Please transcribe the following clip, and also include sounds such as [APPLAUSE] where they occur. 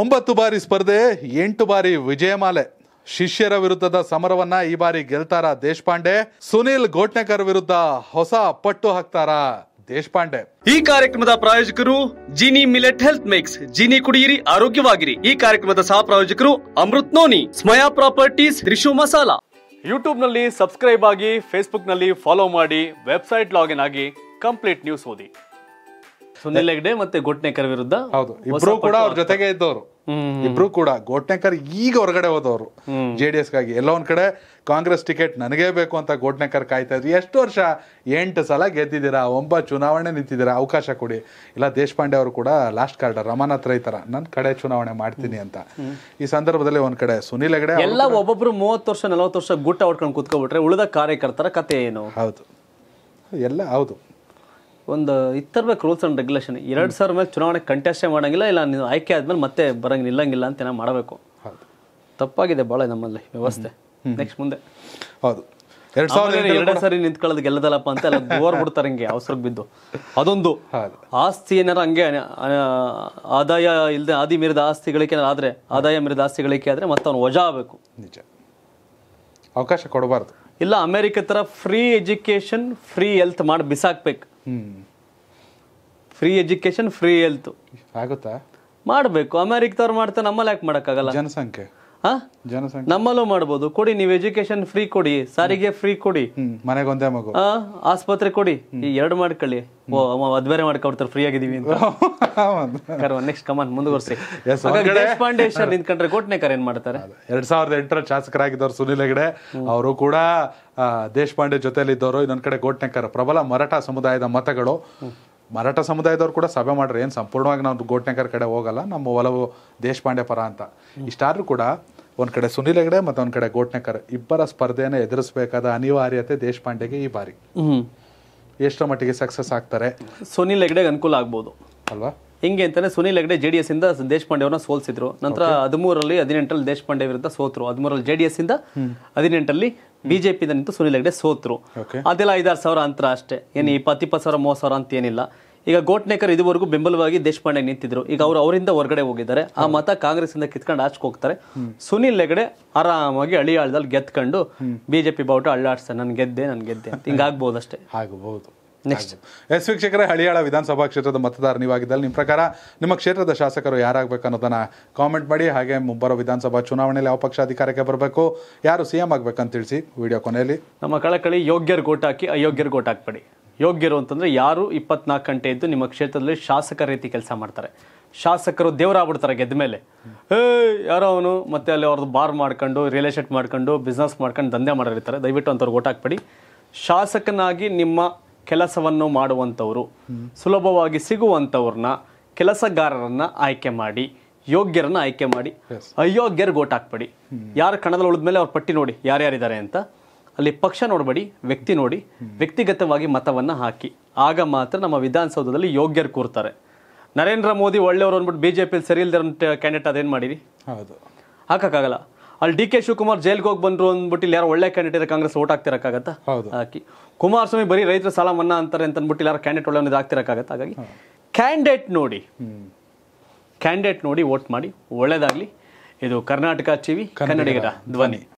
ಒಂಬತ್ತು ಬಾರಿ ಸ್ಪರ್ಧೆ ಎಂಟು ಬಾರಿ ವಿಜಯಮಾಲೆ ಶಿಷ್ಯರ ವಿರುದ್ಧದ ಸಮರವನ್ನ ಈ ಬಾರಿ ಗೆಲ್ತಾರ ದೇಶಪಾಂಡೆ ಸುನಿಲ್ ಘೋಟ್ನೇಕರ್ ವಿರುದ್ಧ ಹೊಸ ಪಟ್ಟು ಹಾಕ್ತಾರ ದೇಶಪಾಂಡೆ ಈ ಕಾರ್ಯಕ್ರಮದ ಪ್ರಾಯೋಜಕರು Jini millet health mix Jini ಕುಡಿಯಿರಿ ಆರೋಗ್ಯವಾಗಿರಿ ಈ ಕಾರ್ಯಕ್ರಮದ ಸಹ ಪ್ರಾಯೋಜಕರು ಅಮೃತ್ ನೋನಿ ಸ್ಮಯಾ ಪ್ರಾಪರ್ಟೀಸ್ ರಿಶು ಮಸಾಲ ಯೂಟ್ಯೂಬ್ ನಲ್ಲಿ ಸಬ್ಸ್ಕ್ರೈಬ್ ಆಗಿ ಫೇಸ್ಬುಕ್ ನಲ್ಲಿ ಫಾಲೋ ಮಾಡಿ ವೆಬ್ಸೈಟ್ ಲಾಗಿನ್ ಆಗಿ ಕಂಪ್ಲೀಟ್ ನ್ಯೂಸ್ ಓದಿ ಸುನಿಲ್ ಹೆಗ್ಡೆ ಮತ್ತೆ ಘೋಟ್ನೇಕರ್ ವಿರುದ್ಧ ಹೌದು ಇಬ್ರು ಕೂಡ ಅವ್ರ ಜೊತೆಗೆ ಇದ್ದವರು ಇಬ್ರು ಕೂಡ ಘೋಟ್ನೇಕರ್ ಈಗ ಹೊರಗಡೆ ಹೋದವರು ಜೆ ಡಿ ಗಾಗಿ ಎಲ್ಲೋ ಒಂದ್ ಕಡೆ ಕಾಂಗ್ರೆಸ್ ಟಿಕೆಟ್ ನನಗೆ ಬೇಕು ಅಂತ ಘೋಟ್ನೇಕರ್ ಕಾಯ್ತಾ ಇದ್ರು ಎಷ್ಟು ವರ್ಷ ಎಂಟು ಸಲ ಗೆದ್ದಿದ್ದೀರಾ ಒಂಬ ಚುನಾವಣೆ ನಿಂತಿದ್ದೀರಾ ಅವಕಾಶ ಕೊಡಿ ಇಲ್ಲ ದೇಶಪಾಂಡೆ ಅವರು ಕೂಡ ಲಾಸ್ಟ್ ಕಾರ್ಡ್ ಹತ್ರ ರೈತರ ನನ್ನ ಕಡೆ ಚುನಾವಣೆ ಮಾಡ್ತೀನಿ ಅಂತ ಈ ಸಂದರ್ಭದಲ್ಲಿ ಒಂದ್ ಕಡೆ ಸುನಿಲ್ ಹೆಗಡೆ ಎಲ್ಲ ಒಬ್ಬೊಬ್ರು ಮೂವತ್ತು ವರ್ಷ ನಲವತ್ತು ವರ್ಷ ಗುಟ್ಟ ಹೊಡ್ಕೊಂಡು ಕುತ್ಕೊಬಿಟ್ರೆ ಉಳಿದ ಕಾರ್ಯಕರ್ತರ ಕತೆ ಏನು ಹೌದು ಎಲ್ಲ ಹೌದು ಒಂದು ಇತ್ತರ್ಬೇಕು ರೂಲ್ಸ್ ಅಂಡ್ ರೆಗ್ಯುಲೇಷನ್ ಎರಡು ಸಾವಿರ ಮೇಲೆ ಚುನಾವಣೆ ಕಂಟೆಸ್ಟೇ ಮಾಡೋಂಗಿಲ್ಲ ಇಲ್ಲ ನೀವು ಆಯ್ಕೆ ಆದ್ಮೇಲೆ ಮತ್ತೆ ಬರಂಗ್ ನಿಲ್ಲಂಗಿಲ್ಲ ಅಂತ ಏನೋ ಮಾಡಬೇಕು ತಪ್ಪಾಗಿದೆ ಭಾಳ ನಮ್ಮಲ್ಲಿ ವ್ಯವಸ್ಥೆ ನೆಕ್ಸ್ಟ್ ಮುಂದೆ ಹೌದು ಎರಡು ಸಾವಿರ ಸಾರಿ ನಿಂತ್ಕೊಳ್ಳೋದು ಗೆಲ್ಲದಲ್ಲಪ್ಪ ಅಂತ ಎಲ್ಲ ಬೋರ್ ಬಿಡ್ತಾರೆ ಹಂಗೆ ಅವಸರಕ್ಕೆ ಬಿದ್ದು ಅದೊಂದು ಆಸ್ತಿ ಏನಾರ ಹಂಗೆ ಆದಾಯ ಇಲ್ಲದೆ ಆದಿ ಮೀರಿದ ಆಸ್ತಿಗಳಿಗೆ ಆದ್ರೆ ಆದಾಯ ಮೀರಿದ ಗಳಿಕೆ ಆದ್ರೆ ಮತ್ತೆ ಅವ್ನು ವಜಾ ಆಗಬೇಕು ನಿಜ ಅವಕಾಶ ಕೊಡಬಾರ್ದು ಇಲ್ಲ ಅಮೇರಿಕ ತರ ಫ್ರೀ ಎಜುಕೇಷನ್ ಫ್ರೀ ಹೆಲ್ತ್ ಮಾಡಿ ಬಿಸಾಕ್ಬೇಕು ಫ್ರೀ ಎಜುಕೇಶನ್ ಫ್ರೀ ಹೆಲ್ತ್ ಆಗುತ್ತಾ ಮಾಡಬೇಕು ಅಮೆರಿಕದವ್ರು ಮಾಡ್ತಾರೆ ನಮ್ಮಲ್ಲಿ ಯಾಕೆ ಮಾಡೋಕ್ಕಾಗಲ್ಲ ಜನಸಂಖ್ಯೆ ನಮ್ಮಲ್ಲೂ ಮಾಡಬಹುದು ಕೊಡಿ ನೀವು ಎಜುಕೇಶನ್ ಫ್ರೀ ಕೊಡಿ ಸಾರಿಗೆ ಫ್ರೀ ಕೊಡಿ ಮನೆಗೊಂದೇ ಮಗು ಆಸ್ಪತ್ರೆ ಕೊಡಿ ಈ ಎರಡು ಮಾಡ್ಕೊಳ್ಳಿ ಓ ಮಾಡ್ಕೊಡ್ತಾರೆ ಫ್ರೀ ಆಗಿದೀವಿ ಅಂತ ನೆಕ್ಸ್ಟ್ [LAUGHS] ಕಮಾನ್ ಮುಂದುವರ್ಸಿ ಫೌಂಡೇಶನ್ ನಿಂತ್ಕೊಂಡ್ರೆ ಕೋಟ್ನೇಕರ್ ಏನ್ ಮಾಡ್ತಾರೆ ಎರಡ್ ಸಾವಿರದ ಎಂಟರ ಶಾಸಕರಾಗಿದ್ದವ್ರು ಸುನಿಲ್ ಹೆಗಡೆ ಅವರು ಕೂಡ ದೇಶಪಾಂಡೆ ಜೊತೆಯಲ್ಲಿ ಇದ್ದವರು ಇನ್ನೊಂದ್ ಕಡೆ ಕೋಟ್ನೇಕರ್ ಪ್ರಬಲ ಮರಾಠ ಸಮುದಾಯದ ಮತಗಳು ಮರಾಠ ಸಮುದಾಯದವ್ರು ಕೂಡ ಸಭೆ ಮಾಡ್ರಿ ಏನು ಸಂಪೂರ್ಣವಾಗಿ ನಾವು ಗೋಟ್ನೆಕರ್ ಕಡೆ ಹೋಗಲ್ಲ ನಮ್ಮ ಒಲವು ದೇಶಪಾಂಡೆ ಪರ ಅಂತ ಇಷ್ಟಾದರೂ ಕೂಡ ಒಂದು ಕಡೆ ಸುನಿಲ್ ಹೆಗಡೆ ಮತ್ತು ಒಂದು ಕಡೆ ಗೋಟ್ನೆಕರ್ ಇಬ್ಬರ ಸ್ಪರ್ಧೆಯನ್ನು ಎದುರಿಸಬೇಕಾದ ಅನಿವಾರ್ಯತೆ ದೇಶಪಾಂಡೆಗೆ ಈ ಬಾರಿ ಎಷ್ಟರ ಮಟ್ಟಿಗೆ ಸಕ್ಸಸ್ ಆಗ್ತಾರೆ ಸುನಿಲ್ ಹೆಗ್ಡೆ ಅನುಕೂಲ ಆಗ್ಬೋದು ಅಲ್ವಾ ಹಿಂಗೆ ಅಂತಾನೆ Sunil Hegde J D S ಇಂದ ದೇಶಪಾಂಡೆ ಸೋಲ್ಸಿದ್ರು ಸೋಲ್ಸಿದ್ರು ನಂತರ ಹದಿಮೂರಲ್ಲಿ ಹದಿನೆಂಟರಲ್ಲಿ ದೇಶಪಾಂಡೆ ವಿರುದ್ಧ ಸೋತರು ಹದಿಮೂರಲ್ಲಿ ಜೆ ಡಿ ಎಸ್ ಇಂದ ಹದಿನೆಂಟರಲ್ಲಿ ಬಿಜೆಪಿ ನಿಂತು ಸುನಿಲ್ ಹೆಗಡೆ ಸೋತರು ಅದೆಲ್ಲ ಐದಾರು ಸಾವಿರ ಅಂತರ ಅಷ್ಟೇ ಏನು ಇಪ್ಪತ್ತು ಇಪ್ಪತ್ತು ಸಾವಿರ ಮೂವತ್ತು ಸಾವಿರ ಅಂತ ಏನಿಲ್ಲ ಈಗ ಗೋಟ್ನೇಕರ್ ಇದುವರೆಗೂ ಬೆಂಬಲವಾಗಿ ದೇಶಪಾಂಡೆ ನಿಂತಿದ್ರು ಈಗ ಅವರು ಅವರಿಂದ ಹೊರಗಡೆ ಹೋಗಿದ್ದಾರೆ ಆ ಮತ ಕಾಂಗ್ರೆಸ್ ಇಂದ ಕಿತ್ಕೊಂಡು ಆಚೆ ಹೋಗ್ತಾರೆ ಸುನಿಲ್ ಹೆಗಡೆ ಆರಾಮಾಗಿ ಹಳಿಯಾಳದಲ್ಲಿ ಗೆದ್ಕೊಂಡು ಬಿಜೆಪಿ ಬಾವುಟ ಅಳ್ಳಾಡ್ಸ್ತಾರೆ ನನ್ ಗೆದ್ದೆ ನನ್ ಗೆದ್ದೆ ಅಂತ ಹಿಂಗಾಗ್ಬೋದು ಅಷ್ಟೇ ಆಗಬಹುದು ನೆಕ್ಸ್ಟ್ ಎಸ್ ವೀಕ್ಷಕರೇ ಹಳಿಯಾಳ ವಿಧಾನಸಭಾ ಕ್ಷೇತ್ರದ ಮತದಾರ ನೀವಾಗಿದ್ದಲ್ಲಿ ನಿಮ್ಮ ಪ್ರಕಾರ ನಿಮ್ಮ ಕ್ಷೇತ್ರದ ಶಾಸಕರು ಯಾರಾಗಬೇಕು ಅನ್ನೋದನ್ನ ಕಾಮೆಂಟ್ ಮಾಡಿ ಹಾಗೆ ಮುಂಬರೋ ವಿಧಾನಸಭಾ ಚುನಾವಣೆಯಲ್ಲಿ ಯಾವ ಪಕ್ಷ ಅಧಿಕಾರಕ್ಕೆ ಬರಬೇಕು ಯಾರು ಸಿ ಎಂ ಆಗಬೇಕಂತ ತಿಳಿಸಿ ವಿಡಿಯೋ ಕೊನೆಯಲ್ಲಿ ನಮ್ಮ ಕಳಕಳಿ ಯೋಗ್ಯರ್ ಗೋಟ್ ಹಾಕಿ ಅಯೋಗ್ಯರ್ ಗೋಟ್ ಹಾಕ್ಬೇಡಿ ಯೋಗ್ಯರು ಅಂತಂದರೆ ಯಾರು ಇಪ್ಪತ್ನಾಲ್ಕು ಗಂಟೆ ಇದ್ದು ನಿಮ್ಮ ಕ್ಷೇತ್ರದಲ್ಲಿ ಶಾಸಕರ ರೀತಿ ಕೆಲಸ ಮಾಡ್ತಾರೆ ಶಾಸಕರು ದೇವರಾಗ್ಬಿಡ್ತಾರೆ ಗೆದ್ದ ಮೇಲೆ ಏ ಯಾರೋ ಅವನು ಮತ್ತೆ ಅಲ್ಲಿ ಅವ್ರದ್ದು ಬಾರ್ ಮಾಡ್ಕೊಂಡು ರಿಯಲ್ ಎಸ್ಟೇಟ್ ಮಾಡ್ಕೊಂಡು ಬಿಸ್ನೆಸ್ ಮಾಡ್ಕೊಂಡು ದಂಧೆ ಮಾಡಿರ್ತಾರೆ ದಯವಿಟ್ಟು ಓಟ್ ಹಾಕ್ಬೇಡಿ ಶಾಸಕನಾಗಿ ನಿಮ್ಮ ಕೆಲಸವನ್ನು ಮಾಡುವಂಥವ್ರು ಸುಲಭವಾಗಿ ಸಿಗುವಂಥವ್ರನ್ನ ಕೆಲಸಗಾರರನ್ನ ಆಯ್ಕೆ ಮಾಡಿ ಯೋಗ್ಯರನ್ನ ಆಯ್ಕೆ ಮಾಡಿ ಅಯೋಗ್ಯರಿಗೆ ಓಟ್ ಹಾಕ್ಬೇಡಿ ಯಾರು ಕಣದಲ್ಲಿ ಉಳಿದ್ಮೇಲೆ ಅವ್ರ ಪಟ್ಟಿ ನೋಡಿ ಯಾರ್ಯಾರಿದ್ದಾರೆ ಅಂತ ಅಲ್ಲಿ ಪಕ್ಷ ನೋಡಬೇಡಿ ವ್ಯಕ್ತಿ ನೋಡಿ ವ್ಯಕ್ತಿಗತವಾಗಿ ಮತವನ್ನು ಹಾಕಿ ಆಗ ಮಾತ್ರ ನಮ್ಮ ವಿಧಾನಸೌಧದಲ್ಲಿ ಯೋಗ್ಯರು ಕೂರ್ತಾರೆ ನರೇಂದ್ರ ಮೋದಿ ಒಳ್ಳೆಯವರು ಅಂದ್ಬಿಟ್ಟು ಬಿ ಜೆ ಪಿಲಿ ಸರಿ ಇಲ್ದಿರೋ ಕ್ಯಾಂಡಿಡೇಟ್ ಅದೇನು ಮಾಡಿರಿ ಹೌದು ಹಾಕೋಕ್ಕಾಗಲ್ಲ ಅಲ್ಲಿ ಡಿ ಕೆ ಶಿವಕುಮಾರ್ ಜೈಲ್ಗೆ ಹೋಗಿ ಬಂದರು ಅಂದ್ಬಿಟ್ಟು ಇಲ್ಲಿ ಯಾರೋ ಒಳ್ಳೆ ಕ್ಯಾಂಡಿಡೇಟ್ ಕಾಂಗ್ರೆಸ್ ಓಟ್ ಹೌದು ಹಾಕಿ ಕುಮಾರಸ್ವಾಮಿ ಬರೀ ರೈತರ ಸಾಲ ಮನ್ನಾ ಅಂತಾರೆ ಅಂತ ಅಂದ್ಬಿಟ್ಟು ಯಾರು ಕ್ಯಾಂಡಿಡೇಟ್ ಒಳ್ಳೆ ಹಾಕ್ತಿರಕ್ಕಾಗತ್ತೆ ಹಾಗಾಗಿ ಕ್ಯಾಂಡಿಡೇಟ್ ನೋಡಿ ಕ್ಯಾಂಡಿಡೇಟ್ ನೋಡಿ ವೋಟ್ ಮಾಡಿ ಒಳ್ಳೇದಾಗಲಿ ಇದು ಕರ್ನಾಟಕ ಟಿವಿ ಕನ್ನಡಿಗರ ಧ್ವನಿ